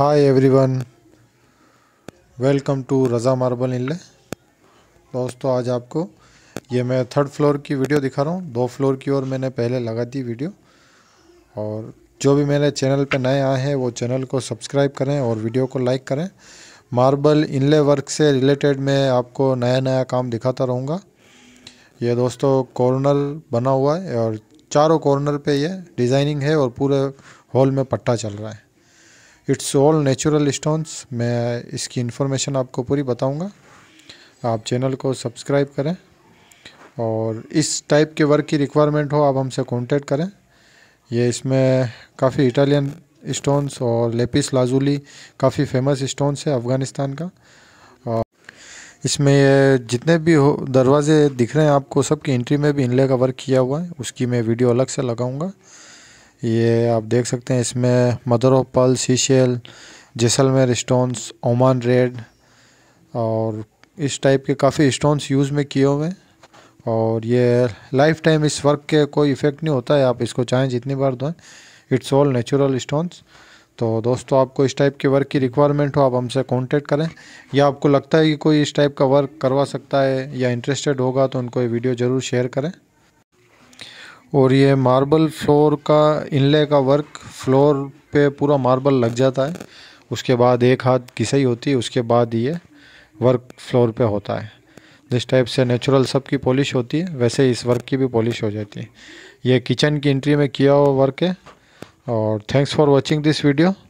hi everyone welcome to Raza marble inlay दोस्तों आज आपको ये मैं थर्ड फ्लोर की वीडियो दिखा रहा हूँ दो फ्लोर की ओर मैंने पहले लगा दी वीडियो और जो भी मेरे चैनल पे नए आए हैं वो चैनल को सब्सक्राइब करें और वीडियो को लाइक करें मार्बल इनले वर्क से रिलेटेड मैं आपको नया नया काम दिखाता रहूँगा ये दोस्तों कॉर्नर बना हुआ है और चारों कॉर्नर पर यह डिज़ाइनिंग है और पूरे हॉल में पट्टा चल रहा है इट्स ऑल नेचुरल स्टोन्स मैं इसकी इन्फॉर्मेशन आपको पूरी बताऊंगा आप चैनल को सब्सक्राइब करें और इस टाइप के वर्क की रिक्वायरमेंट हो आप हमसे कांटेक्ट करें ये इसमें काफ़ी इटालियन स्टोन्स और लेपिस लाजुली काफ़ी फेमस स्टोन्स है अफ़गानिस्तान का और इसमें ये जितने भी हो दरवाज़े दिख रहे हैं आपको सबकी एंट्री में भी इनले का वर्क किया हुआ है उसकी मैं वीडियो अलग से लगाऊंगा ये आप देख सकते हैं इसमें mother of pearl seashell Jaisalmer stones Oman red और इस टाइप के काफ़ी स्टोन्स यूज़ में किए हुए हैं और ये लाइफ टाइम इस वर्क के कोई इफ़ेक्ट नहीं होता है आप इसको चाहें जितनी बार धोएं इट्स ऑल नेचुरल स्टोन्स तो दोस्तों आपको इस टाइप के वर्क की रिक्वायरमेंट हो आप हमसे कांटेक्ट करें या आपको लगता है कि कोई इस टाइप का वर्क करवा सकता है या इंटरेस्टेड होगा तो उनको ये वीडियो ज़रूर शेयर करें और ये मार्बल फ्लोर का इनले का वर्क फ्लोर पे पूरा मार्बल लग जाता है उसके बाद एक हाथ घिसई होती है उसके बाद ये वर्क फ्लोर पे होता है जिस टाइप से नेचुरल सब की पॉलिश होती है वैसे इस वर्क की भी पॉलिश हो जाती है ये किचन की एंट्री में किया हुआ वर्क है और thanks for watching this video